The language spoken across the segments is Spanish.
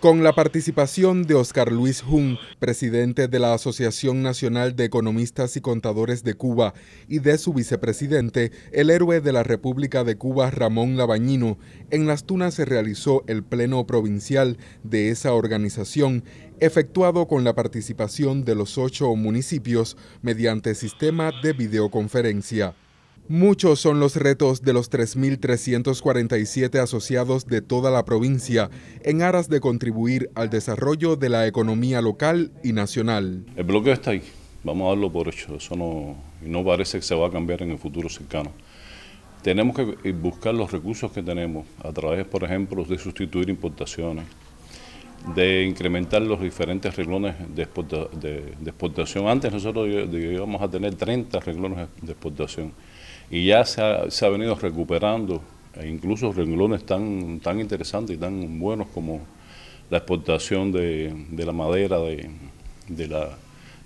con la participación de Oscar Luis Jun, presidente de la Asociación Nacional de Economistas y Contadores de Cuba, y de su vicepresidente, el héroe de la República de Cuba, Ramón Labañino. En Las Tunas se realizó el pleno provincial de esa organización, efectuado con la participación de los ocho municipios mediante sistema de videoconferencia. Muchos son los retos de los 3.347 asociados de toda la provincia en aras de contribuir al desarrollo de la economía local y nacional. El bloqueo está ahí, vamos a darlo por hecho, eso no, parece que se va a cambiar en el futuro cercano. Tenemos que eh, buscar los recursos que tenemos a través, por ejemplo, de sustituir importaciones, de incrementar los diferentes reglones de, de exportación. Antes nosotros íbamos a tener 30 reglones de exportación y ya se ha, venido recuperando, e incluso renglones tan, tan interesantes y tan buenos como la exportación de, de la madera, de, de la,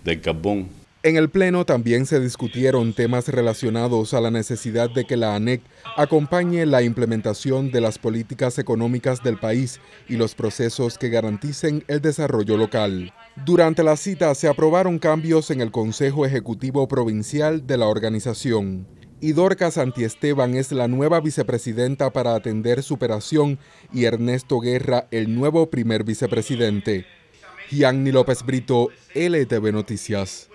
del carbón. En el Pleno también se discutieron temas relacionados a la necesidad de que la ANEC acompañe la implementación de las políticas económicas del país y los procesos que garanticen el desarrollo local. Durante la cita se aprobaron cambios en el Consejo Ejecutivo Provincial de la organización y Dorcas Santiesteban es la nueva vicepresidenta para atender superación y Ernesto Guerra el nuevo primer vicepresidente. Gianni López Brito, LTV Noticias.